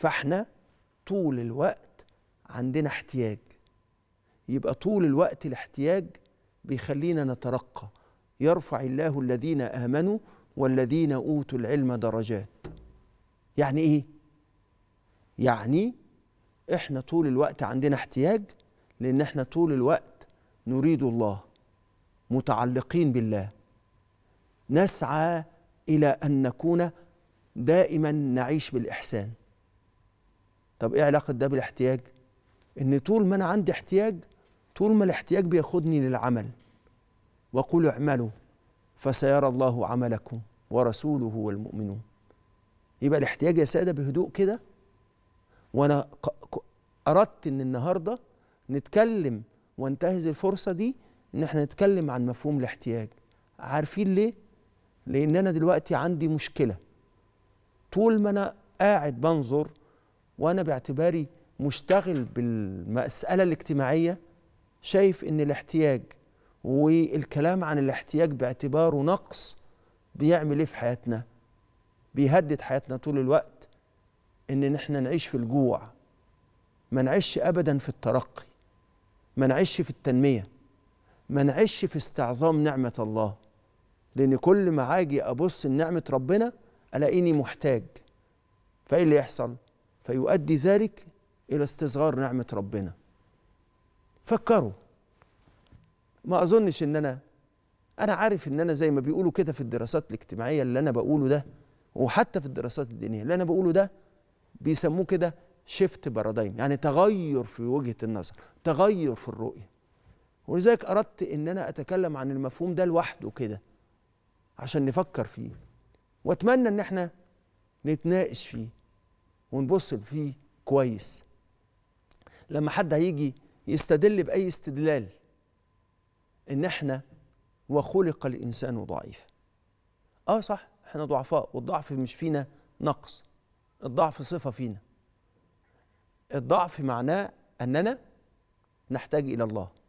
فاحنا طول الوقت عندنا احتياج يبقى طول الوقت الاحتياج بيخلينا نترقى يرفع الله الذين امنوا والذين اوتوا العلم درجات يعني ايه يعني احنا طول الوقت عندنا احتياج لان احنا طول الوقت نريد الله متعلقين بالله نسعى الى ان نكون دائما نعيش بالاحسان طب ايه علاقه ده بالاحتياج ان طول ما انا عندي احتياج طول ما الاحتياج بياخدني للعمل وقل اعملوا فسيرى الله عملكم ورسوله والمؤمنون يبقى الاحتياج يا ساده بهدوء كده وانا اردت ان النهارده نتكلم وانتهز الفرصه دي ان احنا نتكلم عن مفهوم الاحتياج عارفين ليه لان انا دلوقتي عندي مشكله طول ما انا قاعد بنظر وأنا باعتباري مشتغل بالمسألة الاجتماعية شايف إن الاحتياج والكلام عن الاحتياج باعتباره نقص بيعمل إيه في حياتنا؟ بيهدد حياتنا طول الوقت إن إحنا نعيش في الجوع ما نعيش أبدا في الترقي ما نعيش في التنمية ما نعيش في استعظام نعمة الله لأن كل ما أجي أبص لنعمة ربنا ألاقيني محتاج فإيه اللي يحصل؟ فيؤدي ذلك إلى استصغار نعمة ربنا فكروا ما أظنش إن أنا أنا عارف إن أنا زي ما بيقولوا كده في الدراسات الاجتماعية اللي أنا بقوله ده وحتى في الدراسات الدينية اللي أنا بقوله ده بيسموه كده شيفت بارادايم يعني تغير في وجهة النظر تغير في الرؤية ولذلك أردت إن أنا أتكلم عن المفهوم ده لوحده كده عشان نفكر فيه وأتمنى إن إحنا نتناقش فيه ونبص فيه كويس لما حد هيجي يستدل باي استدلال ان احنا وخلق الانسان ضعيفا اه صح احنا ضعفاء والضعف مش فينا نقص الضعف صفه فينا الضعف معناه اننا نحتاج الى الله